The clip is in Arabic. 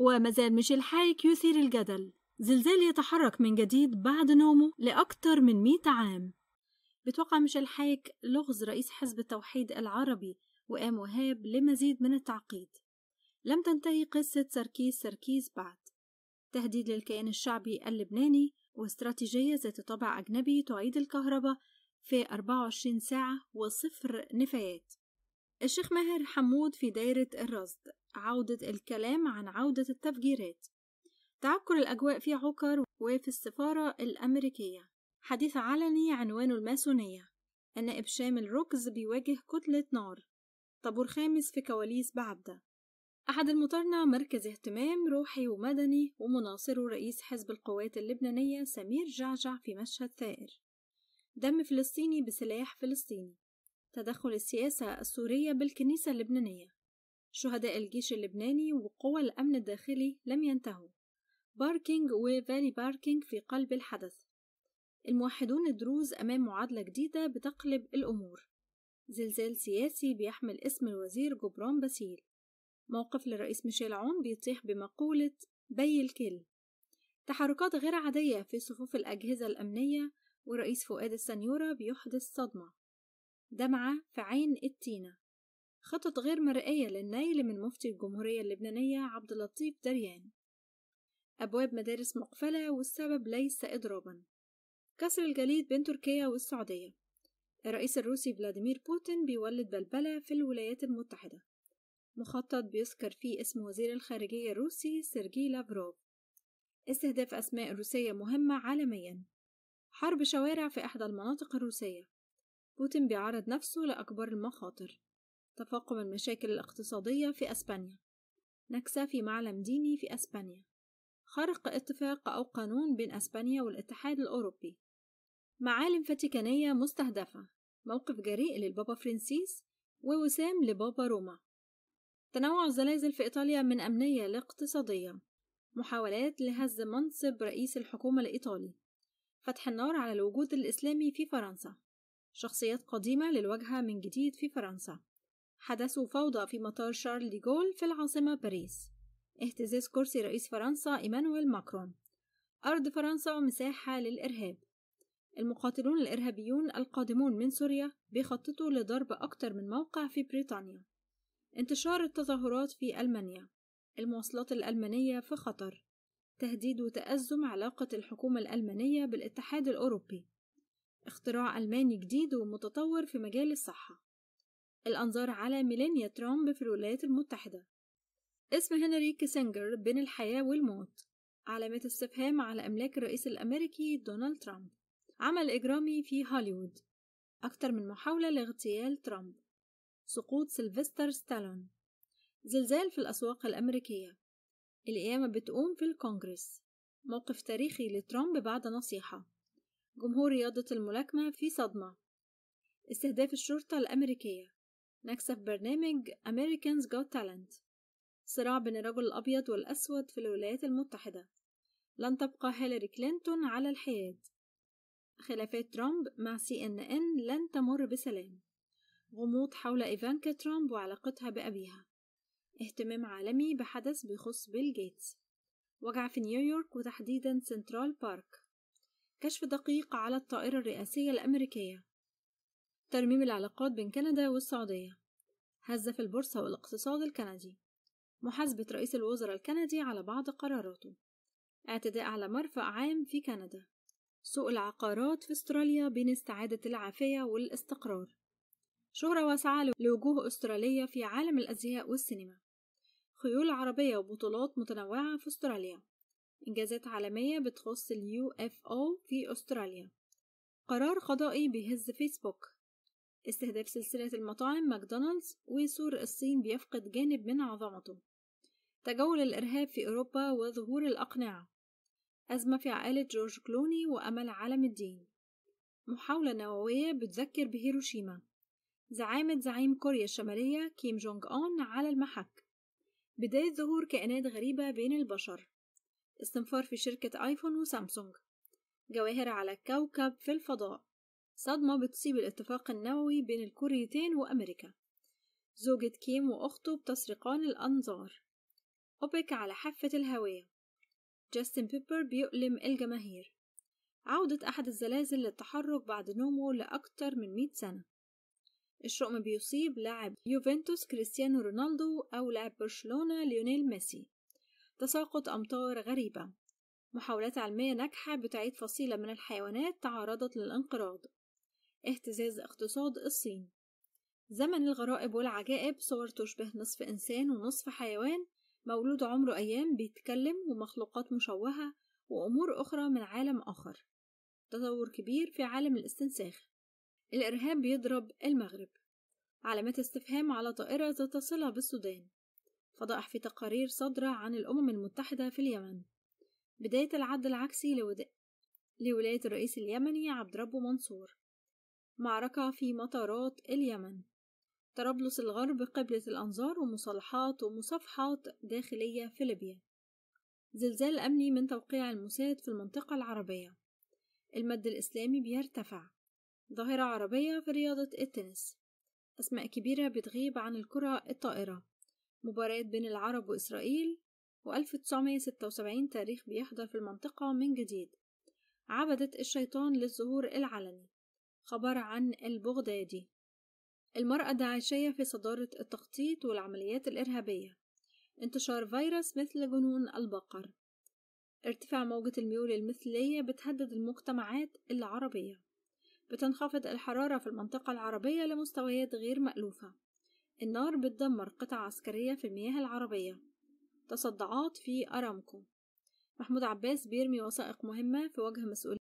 ومازال ميشيل حايك يثير الجدل زلزال يتحرك من جديد بعد نومه لأكتر من مئة عام بتوقع ميشيل حايك لغز رئيس حزب التوحيد العربي وقام وهاب لمزيد من التعقيد لم تنتهي قصة سركيس سركيز بعد تهديد للكيان الشعبي اللبناني واستراتيجية ذات طابع أجنبي تعيد الكهرباء في 24 ساعة وصفر نفايات الشيخ ماهر حمود في دايرة الرصد عودة الكلام عن عودة التفجيرات تعكر الأجواء في عكر وفي السفارة الأمريكية حديث علني عنوانه الماسونية النائب شامل الركز بيواجه كتلة نار طابور خامس في كواليس بعبدة أحد المطارنة مركز اهتمام روحي ومدني ومناصره رئيس حزب القوات اللبنانية سمير جعجع في مشهد ثائر دم فلسطيني بسلاح فلسطيني تدخل السياسة السورية بالكنيسة اللبنانية شهداء الجيش اللبناني وقوى الأمن الداخلي لم ينتهوا باركينج وفالي باركينج في قلب الحدث الموحدون الدروز أمام معادلة جديدة بتقلب الأمور زلزال سياسي بيحمل اسم الوزير جبران باسيل موقف للرئيس ميشيل عون بيطيح بمقولة بي الكل تحركات غير عادية في صفوف الأجهزة الأمنية ورئيس فؤاد السنيورة بيحدث صدمة دمعة في عين التينة خطط غير مرئية للنيل من مفتي الجمهورية اللبنانية عبد اللطيف دريان أبواب مدارس مقفلة والسبب ليس إضرابا كسر الجليد بين تركيا والسعودية الرئيس الروسي فلاديمير بوتين بيولد بلبلة في الولايات المتحدة مخطط بيذكر فيه اسم وزير الخارجية الروسي سيرجي لافروف استهداف أسماء روسية مهمة عالميا حرب شوارع في إحدى المناطق الروسية بوتين بيعرض نفسه لأكبر المخاطر تفاقم المشاكل الاقتصادية في أسبانيا نكسة في معلم ديني في أسبانيا خرق اتفاق أو قانون بين أسبانيا والاتحاد الأوروبي معالم فاتيكانية مستهدفة موقف جريء للبابا فرانسيس ووسام لبابا روما تنوع زلازل في إيطاليا من أمنية لاقتصادية محاولات لهز منصب رئيس الحكومة الإيطالي فتح النار على الوجود الإسلامي في فرنسا شخصيات قديمة للواجهة من جديد في فرنسا حدثوا فوضى في مطار شارل دي جول في العاصمة باريس اهتزاز كرسي رئيس فرنسا إيمانويل ماكرون أرض فرنسا مساحة للإرهاب المقاتلون الإرهابيون القادمون من سوريا بيخططوا لضرب أكتر من موقع في بريطانيا انتشار التظاهرات في ألمانيا المواصلات الألمانية في خطر تهديد وتأزم علاقة الحكومة الألمانية بالاتحاد الأوروبي اختراع ألماني جديد ومتطور في مجال الصحة الأنظار على ميلانيا ترامب في الولايات المتحدة اسم هنري كيسنجر بين الحياة والموت علامات استفهام على أملاك الرئيس الأمريكي دونالد ترامب عمل إجرامي في هوليوود أكثر من محاولة لاغتيال ترامب سقوط سيلفستر ستالون زلزال في الأسواق الأمريكية القيامة بتقوم في الكونجرس موقف تاريخي لترامب بعد نصيحة جمهور رياضة الملاكمة في صدمة استهداف الشرطة الأمريكية نكسف برنامج Americans Got Talent صراع بين الرجل الأبيض والأسود في الولايات المتحدة لن تبقى هيلاري كلينتون على الحياد خلافات ترامب مع سي ان ان لن تمر بسلام غموض حول إيفانكا ترامب وعلاقتها بأبيها اهتمام عالمي بحدث بيخص بيل جيتس وجع في نيويورك وتحديدا سنترال بارك كشف دقيق على الطائرة الرئاسية الأمريكية ترميم العلاقات بين كندا والسعودية هزف البورصة والاقتصاد الكندي محاسبة رئيس الوزراء الكندي على بعض قراراته اعتداء على مرفأ عام في كندا سوق العقارات في استراليا بين استعادة العافية والاستقرار شهرة واسعة لوجوه أسترالية في عالم الأزياء والسينما خيول عربية وبطولات متنوعة في أستراليا إنجازات عالمية بتخص اليو اف او في أستراليا قرار قضائي بيهز فيسبوك استهداف سلسلة المطاعم ماكدونالدز وسور الصين بيفقد جانب من عظمته تجول الإرهاب في أوروبا وظهور الأقنعة أزمة في عائلة جورج كلوني وأمل عالم الدين محاولة نووية بتذكر بهيروشيما زعامة زعيم كوريا الشمالية كيم جونج أون على المحك بداية ظهور كائنات غريبة بين البشر استنفار في شركة آيفون وسامسونج جواهر على الكوكب في الفضاء صدمة بتصيب الاتفاق النووي بين الكوريتين وأمريكا زوجة كيم وأخته بتسرقان الأنظار أوبك على حافة الهوية جاستن بيبر بيؤلم الجماهير عودة أحد الزلازل للتحرك بعد نومه لأكتر من مئة سنة الشؤم بيصيب لاعب يوفنتوس كريستيانو رونالدو أو لاعب برشلونة ليونيل ميسي تساقط أمطار غريبة محاولات علمية ناجحة بتعيد فصيلة من الحيوانات تعرضت للانقراض اهتزاز اقتصاد الصين زمن الغرائب والعجائب صور تشبه نصف إنسان ونصف حيوان مولود عمره أيام بيتكلم ومخلوقات مشوهة وأمور أخرى من عالم آخر تطور كبير في عالم الاستنساخ الإرهاب بيضرب المغرب علامات استفهام على طائرة ذات صلة بالسودان فضائح في تقارير صادرة عن الأمم المتحدة في اليمن بداية العد العكسي لولاية الرئيس اليمني عبد ربه منصور معركة في مطارات اليمن طرابلس الغرب قبلة الأنظار ومصالحات ومصافحات داخلية في ليبيا زلزال أمني من توقيع الموساد في المنطقة العربية المد الإسلامي بيرتفع ظاهرة عربية في رياضة التنس أسماء كبيرة بتغيب عن الكرة الطائرة مباريات بين العرب وإسرائيل و1976 تاريخ بيحضر في المنطقة من جديد عبدت الشيطان للظهور العلني خبر عن البغدادي المرأة داعشية في صدارة التخطيط والعمليات الإرهابية انتشار فيروس مثل جنون البقر ارتفاع موجة الميول المثلية بتهدد المجتمعات العربية بتنخفض الحرارة في المنطقة العربية لمستويات غير مألوفة النار بتدمر قطع عسكرية في المياه العربية تصدعات في أرامكو محمود عباس بيرمي وثائق مهمة في وجه مسؤولين